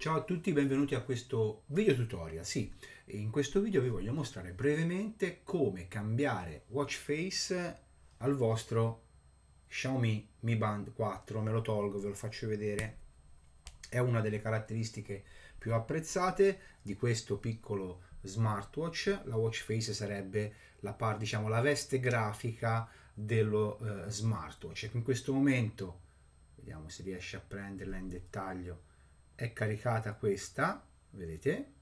Ciao a tutti, benvenuti a questo video tutorial. Sì, in questo video vi voglio mostrare brevemente come cambiare watch face al vostro Xiaomi Mi Band 4. Me lo tolgo, ve lo faccio vedere. È una delle caratteristiche più apprezzate di questo piccolo smartwatch. La watch face sarebbe la, par, diciamo, la veste grafica dello eh, smartwatch. In questo momento, vediamo se riesce a prenderla in dettaglio è caricata questa, vedete?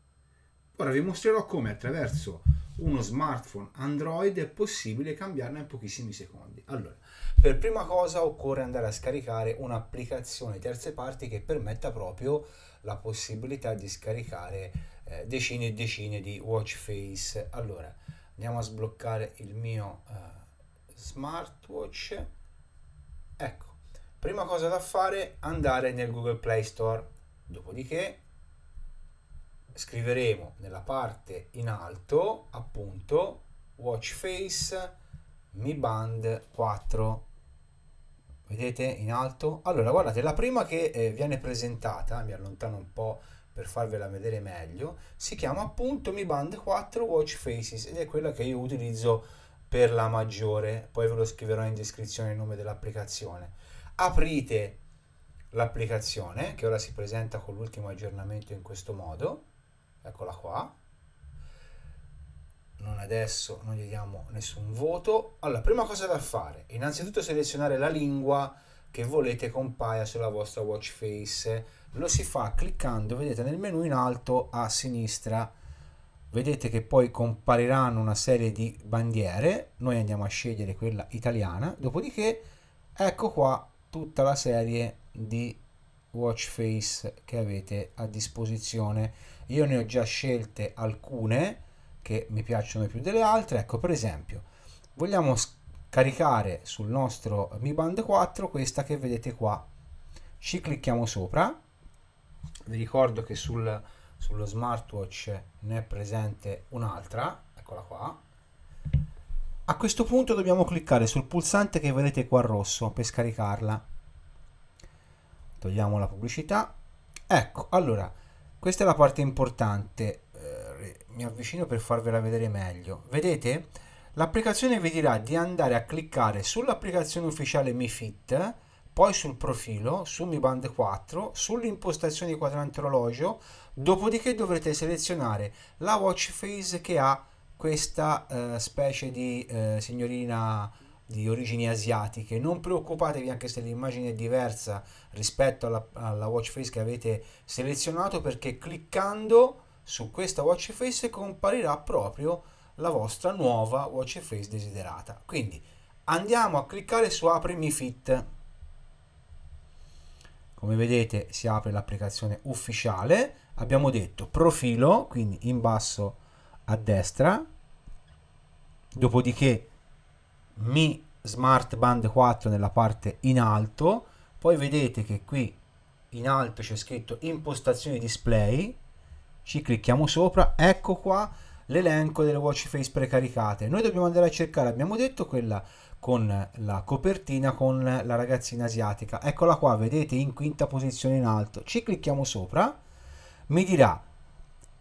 Ora vi mostrerò come attraverso uno smartphone Android è possibile cambiarla in pochissimi secondi. Allora, per prima cosa occorre andare a scaricare un'applicazione terze parti che permetta proprio la possibilità di scaricare eh, decine e decine di watch face. Allora, andiamo a sbloccare il mio eh, smartwatch. Ecco, prima cosa da fare andare nel Google Play Store Dopodiché scriveremo nella parte in alto appunto watch face mi band 4 vedete in alto allora guardate la prima che eh, viene presentata mi allontano un po per farvela vedere meglio si chiama appunto mi band 4 watch faces ed è quella che io utilizzo per la maggiore poi ve lo scriverò in descrizione il nome dell'applicazione aprite l'applicazione che ora si presenta con l'ultimo aggiornamento in questo modo eccola qua non adesso non gli diamo nessun voto allora prima cosa da fare innanzitutto selezionare la lingua che volete compaia sulla vostra watch face lo si fa cliccando vedete nel menu in alto a sinistra vedete che poi compariranno una serie di bandiere noi andiamo a scegliere quella italiana dopodiché ecco qua tutta la serie di watch face che avete a disposizione io ne ho già scelte alcune che mi piacciono più delle altre ecco per esempio vogliamo scaricare sul nostro mi band 4 questa che vedete qua ci clicchiamo sopra vi ricordo che sul, sullo smartwatch ne è presente un'altra eccola qua a questo punto dobbiamo cliccare sul pulsante che vedete qua rosso per scaricarla togliamo la pubblicità ecco allora questa è la parte importante eh, mi avvicino per farvela vedere meglio vedete l'applicazione vi dirà di andare a cliccare sull'applicazione ufficiale MiFit poi sul profilo su Mi Band 4 sull'impostazione di quadrante orologio dopodiché dovrete selezionare la watch face che ha questa eh, specie di eh, signorina di origini asiatiche. Non preoccupatevi anche se l'immagine è diversa rispetto alla, alla watch face che avete selezionato perché cliccando su questa watch face comparirà proprio la vostra nuova watch face desiderata. Quindi andiamo a cliccare su Aprimi Fit. Come vedete si apre l'applicazione ufficiale, abbiamo detto profilo, quindi in basso a destra, dopodiché mi Smart Band 4 nella parte in alto, poi vedete che qui in alto c'è scritto impostazioni display, ci clicchiamo sopra, ecco qua l'elenco delle watch face precaricate. Noi dobbiamo andare a cercare, abbiamo detto, quella con la copertina con la ragazzina asiatica. Eccola qua, vedete in quinta posizione in alto. Ci clicchiamo sopra, mi dirà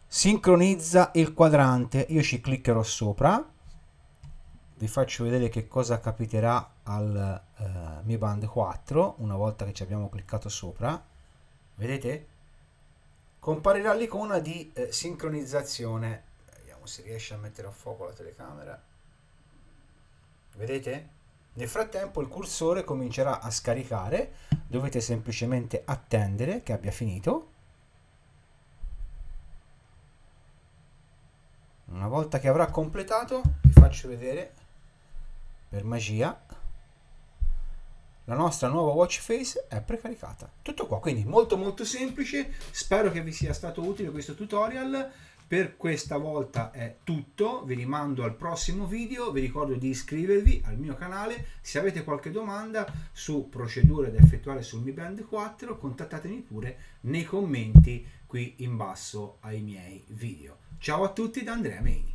sincronizza il quadrante, io ci cliccherò sopra vi faccio vedere che cosa capiterà al eh, Mi Band 4 una volta che ci abbiamo cliccato sopra vedete comparirà l'icona di eh, sincronizzazione vediamo se riesce a mettere a fuoco la telecamera vedete nel frattempo il cursore comincerà a scaricare dovete semplicemente attendere che abbia finito una volta che avrà completato vi faccio vedere per magia la nostra nuova watch face è precaricata tutto qua quindi molto molto semplice spero che vi sia stato utile questo tutorial per questa volta è tutto, vi rimando al prossimo video, vi ricordo di iscrivervi al mio canale, se avete qualche domanda su procedure da effettuare sul Mi Band 4 contattatemi pure nei commenti qui in basso ai miei video. Ciao a tutti da Andrea Meini.